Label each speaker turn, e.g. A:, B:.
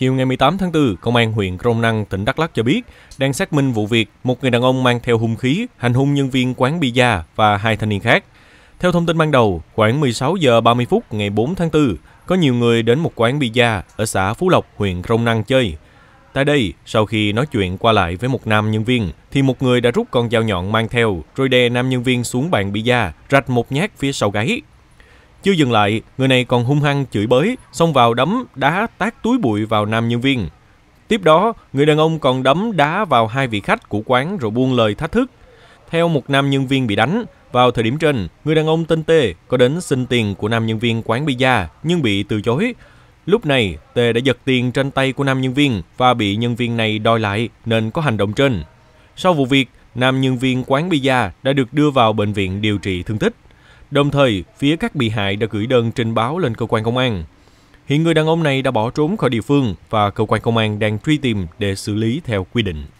A: Chiều ngày 18 tháng 4, Công an huyện Crong Năng, tỉnh Đắk Lắk cho biết đang xác minh vụ việc một người đàn ông mang theo hung khí hành hung nhân viên quán bia và hai thanh niên khác. Theo thông tin ban đầu, khoảng 16 giờ 30 phút ngày 4 tháng 4, có nhiều người đến một quán bia ở xã Phú Lộc, huyện Crong Năng chơi. Tại đây, sau khi nói chuyện qua lại với một nam nhân viên, thì một người đã rút con dao nhọn mang theo rồi đè nam nhân viên xuống bàn bia, rạch một nhát phía sau gáy chưa dừng lại, người này còn hung hăng chửi bới, xông vào đấm, đá tát túi bụi vào nam nhân viên. Tiếp đó, người đàn ông còn đấm đá vào hai vị khách của quán rồi buông lời thách thức. Theo một nam nhân viên bị đánh, vào thời điểm trên, người đàn ông tên Tê có đến xin tiền của nam nhân viên quán pizza nhưng bị từ chối. Lúc này, Tê đã giật tiền trên tay của nam nhân viên và bị nhân viên này đòi lại nên có hành động trên. Sau vụ việc, nam nhân viên quán pizza đã được đưa vào bệnh viện điều trị thương tích. Đồng thời, phía các bị hại đã gửi đơn trình báo lên cơ quan công an. Hiện người đàn ông này đã bỏ trốn khỏi địa phương và cơ quan công an đang truy tìm để xử lý theo quy định.